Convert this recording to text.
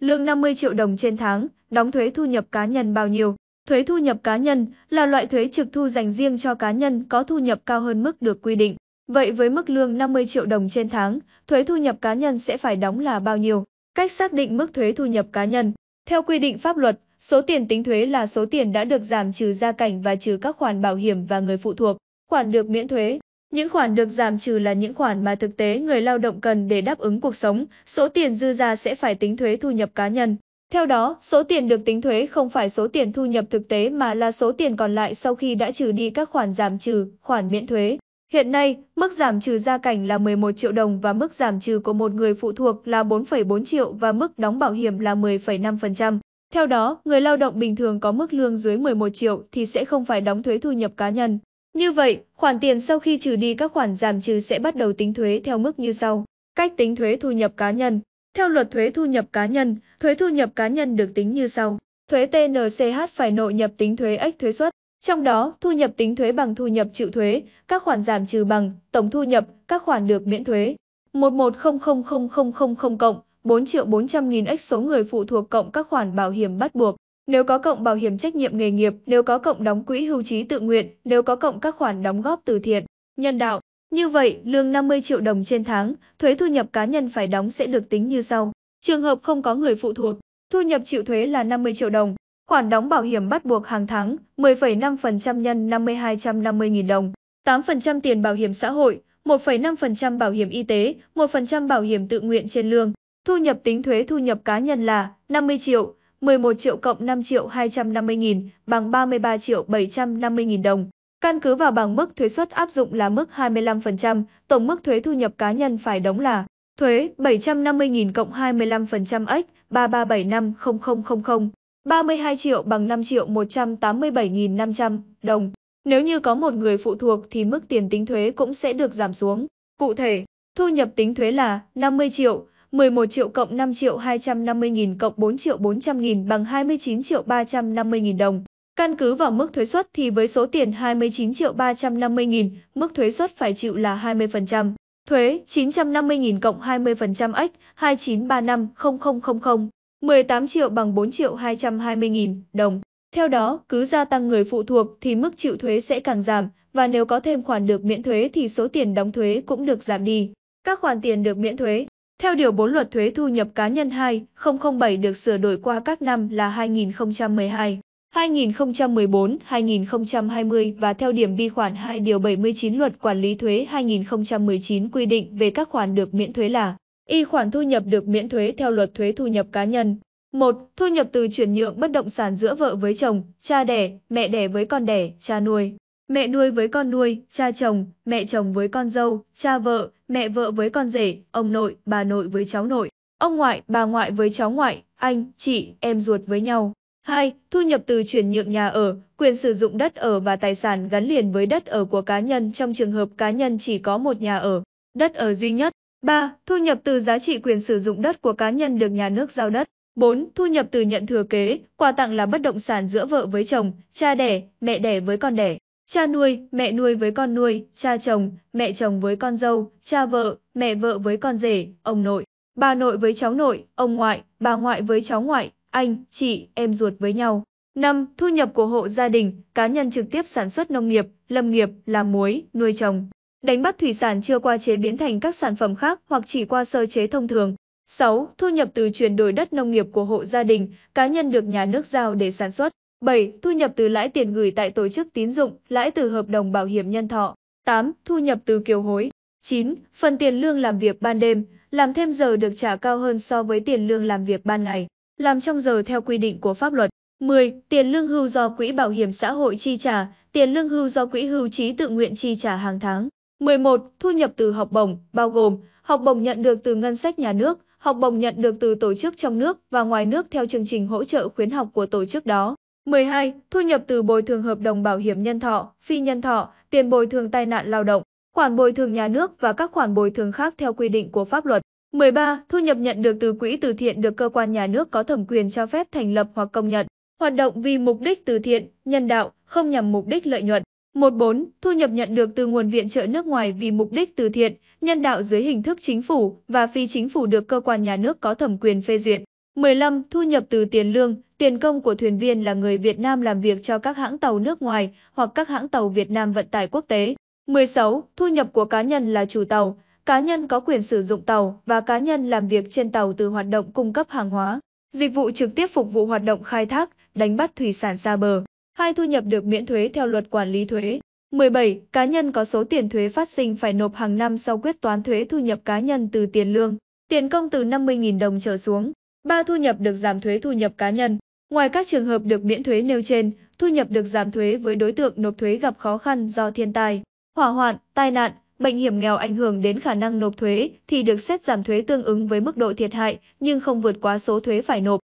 lương 50 triệu đồng trên tháng, đóng thuế thu nhập cá nhân bao nhiêu. Thuế thu nhập cá nhân là loại thuế trực thu dành riêng cho cá nhân có thu nhập cao hơn mức được quy định. Vậy với mức lương 50 triệu đồng trên tháng, thuế thu nhập cá nhân sẽ phải đóng là bao nhiêu? Cách xác định mức thuế thu nhập cá nhân. Theo quy định pháp luật, số tiền tính thuế là số tiền đã được giảm trừ gia cảnh và trừ các khoản bảo hiểm và người phụ thuộc, khoản được miễn thuế. Những khoản được giảm trừ là những khoản mà thực tế người lao động cần để đáp ứng cuộc sống, số tiền dư ra sẽ phải tính thuế thu nhập cá nhân. Theo đó, số tiền được tính thuế không phải số tiền thu nhập thực tế mà là số tiền còn lại sau khi đã trừ đi các khoản giảm trừ, khoản miễn thuế. Hiện nay, mức giảm trừ gia cảnh là 11 triệu đồng và mức giảm trừ của một người phụ thuộc là 4,4 triệu và mức đóng bảo hiểm là 10,5%. Theo đó, người lao động bình thường có mức lương dưới 11 triệu thì sẽ không phải đóng thuế thu nhập cá nhân. Như vậy, khoản tiền sau khi trừ đi các khoản giảm trừ sẽ bắt đầu tính thuế theo mức như sau. Cách tính thuế thu nhập cá nhân. Theo luật thuế thu nhập cá nhân, thuế thu nhập cá nhân được tính như sau. Thuế TNCH phải nội nhập tính thuế ếch thuế suất. Trong đó, thu nhập tính thuế bằng thu nhập chịu thuế, các khoản giảm trừ bằng tổng thu nhập, các khoản được miễn thuế. 11000000 cộng 4 triệu 400 nghìn x số người phụ thuộc cộng các khoản bảo hiểm bắt buộc nếu có cộng bảo hiểm trách nhiệm nghề nghiệp, nếu có cộng đóng quỹ hưu trí tự nguyện, nếu có cộng các khoản đóng góp từ thiện, nhân đạo. Như vậy, lương 50 triệu đồng trên tháng, thuế thu nhập cá nhân phải đóng sẽ được tính như sau. Trường hợp không có người phụ thuộc, thu nhập chịu thuế là 50 triệu đồng, khoản đóng bảo hiểm bắt buộc hàng tháng 10,5% nhân 5250.000 đồng, 8% tiền bảo hiểm xã hội, 1,5% bảo hiểm y tế, 1% bảo hiểm tự nguyện trên lương. Thu nhập tính thuế thu nhập cá nhân là 50 triệu, 11 triệu cộng 5 triệu 250 nghìn bằng 33 triệu 750 nghìn đồng. Căn cứ vào bảng mức thuế suất áp dụng là mức 25%, tổng mức thuế thu nhập cá nhân phải đóng là thuế 750 nghìn cộng 25% x 33750000 32 triệu bằng 5 triệu 187.500 nghìn đồng. Nếu như có một người phụ thuộc thì mức tiền tính thuế cũng sẽ được giảm xuống. Cụ thể, thu nhập tính thuế là 50 triệu 11 triệu cộng 5 triệu 250 nghìn cộng 4 triệu 400 nghìn bằng 29 triệu 350 nghìn đồng. Căn cứ vào mức thuế suất thì với số tiền 29 triệu 350 nghìn, mức thuế suất phải chịu là 20%. Thuế 950 nghìn cộng 20% x 29350000 18 triệu bằng 4 triệu 220 nghìn đồng. Theo đó, cứ gia tăng người phụ thuộc thì mức chịu thuế sẽ càng giảm, và nếu có thêm khoản được miễn thuế thì số tiền đóng thuế cũng được giảm đi. Các khoản tiền được miễn thuế theo Điều 4 Luật Thuế Thu nhập cá nhân 2007 được sửa đổi qua các năm là 2012, 2014, 2020 và theo điểm bi khoản 2 Điều 79 Luật Quản lý Thuế 2019 quy định về các khoản được miễn thuế là Y khoản thu nhập được miễn thuế theo luật thuế thu nhập cá nhân. 1. Thu nhập từ chuyển nhượng bất động sản giữa vợ với chồng, cha đẻ, mẹ đẻ với con đẻ, cha nuôi mẹ nuôi với con nuôi, cha chồng, mẹ chồng với con dâu, cha vợ, mẹ vợ với con rể, ông nội, bà nội với cháu nội, ông ngoại, bà ngoại với cháu ngoại, anh, chị, em ruột với nhau. 2. Thu nhập từ chuyển nhượng nhà ở, quyền sử dụng đất ở và tài sản gắn liền với đất ở của cá nhân trong trường hợp cá nhân chỉ có một nhà ở, đất ở duy nhất. 3. Thu nhập từ giá trị quyền sử dụng đất của cá nhân được nhà nước giao đất. 4. Thu nhập từ nhận thừa kế, quà tặng là bất động sản giữa vợ với chồng, cha đẻ, mẹ đẻ với con đẻ. Cha nuôi, mẹ nuôi với con nuôi, cha chồng, mẹ chồng với con dâu, cha vợ, mẹ vợ với con rể, ông nội, bà nội với cháu nội, ông ngoại, bà ngoại với cháu ngoại, anh, chị, em ruột với nhau. 5. Thu nhập của hộ gia đình, cá nhân trực tiếp sản xuất nông nghiệp, lâm nghiệp, làm muối, nuôi trồng. Đánh bắt thủy sản chưa qua chế biến thành các sản phẩm khác hoặc chỉ qua sơ chế thông thường. 6. Thu nhập từ chuyển đổi đất nông nghiệp của hộ gia đình, cá nhân được nhà nước giao để sản xuất. 7. Thu nhập từ lãi tiền gửi tại tổ chức tín dụng, lãi từ hợp đồng bảo hiểm nhân thọ. 8. Thu nhập từ kiều hối. 9. Phần tiền lương làm việc ban đêm, làm thêm giờ được trả cao hơn so với tiền lương làm việc ban ngày, làm trong giờ theo quy định của pháp luật. 10. Tiền lương hưu do Quỹ Bảo hiểm xã hội chi trả, tiền lương hưu do Quỹ hưu trí tự nguyện chi trả hàng tháng. 11. Thu nhập từ học bổng, bao gồm học bổng nhận được từ ngân sách nhà nước, học bổng nhận được từ tổ chức trong nước và ngoài nước theo chương trình hỗ trợ khuyến học của tổ chức đó. 12. Thu nhập từ bồi thường hợp đồng bảo hiểm nhân thọ, phi nhân thọ, tiền bồi thường tai nạn lao động, khoản bồi thường nhà nước và các khoản bồi thường khác theo quy định của pháp luật. 13. Thu nhập nhận được từ quỹ từ thiện được cơ quan nhà nước có thẩm quyền cho phép thành lập hoặc công nhận. Hoạt động vì mục đích từ thiện, nhân đạo, không nhằm mục đích lợi nhuận. 14. Thu nhập nhận được từ nguồn viện trợ nước ngoài vì mục đích từ thiện, nhân đạo dưới hình thức chính phủ và phi chính phủ được cơ quan nhà nước có thẩm quyền phê duyệt. 15. Thu nhập từ tiền lương, tiền công của thuyền viên là người Việt Nam làm việc cho các hãng tàu nước ngoài hoặc các hãng tàu Việt Nam vận tải quốc tế. 16. Thu nhập của cá nhân là chủ tàu, cá nhân có quyền sử dụng tàu và cá nhân làm việc trên tàu từ hoạt động cung cấp hàng hóa, dịch vụ trực tiếp phục vụ hoạt động khai thác, đánh bắt thủy sản xa bờ. Hai thu nhập được miễn thuế theo luật quản lý thuế. 17. Cá nhân có số tiền thuế phát sinh phải nộp hàng năm sau quyết toán thuế thu nhập cá nhân từ tiền lương, tiền công từ 50.000 đồng trở xuống. 3. Thu nhập được giảm thuế thu nhập cá nhân. Ngoài các trường hợp được miễn thuế nêu trên, thu nhập được giảm thuế với đối tượng nộp thuế gặp khó khăn do thiên tai, hỏa hoạn, tai nạn, bệnh hiểm nghèo ảnh hưởng đến khả năng nộp thuế thì được xét giảm thuế tương ứng với mức độ thiệt hại nhưng không vượt quá số thuế phải nộp.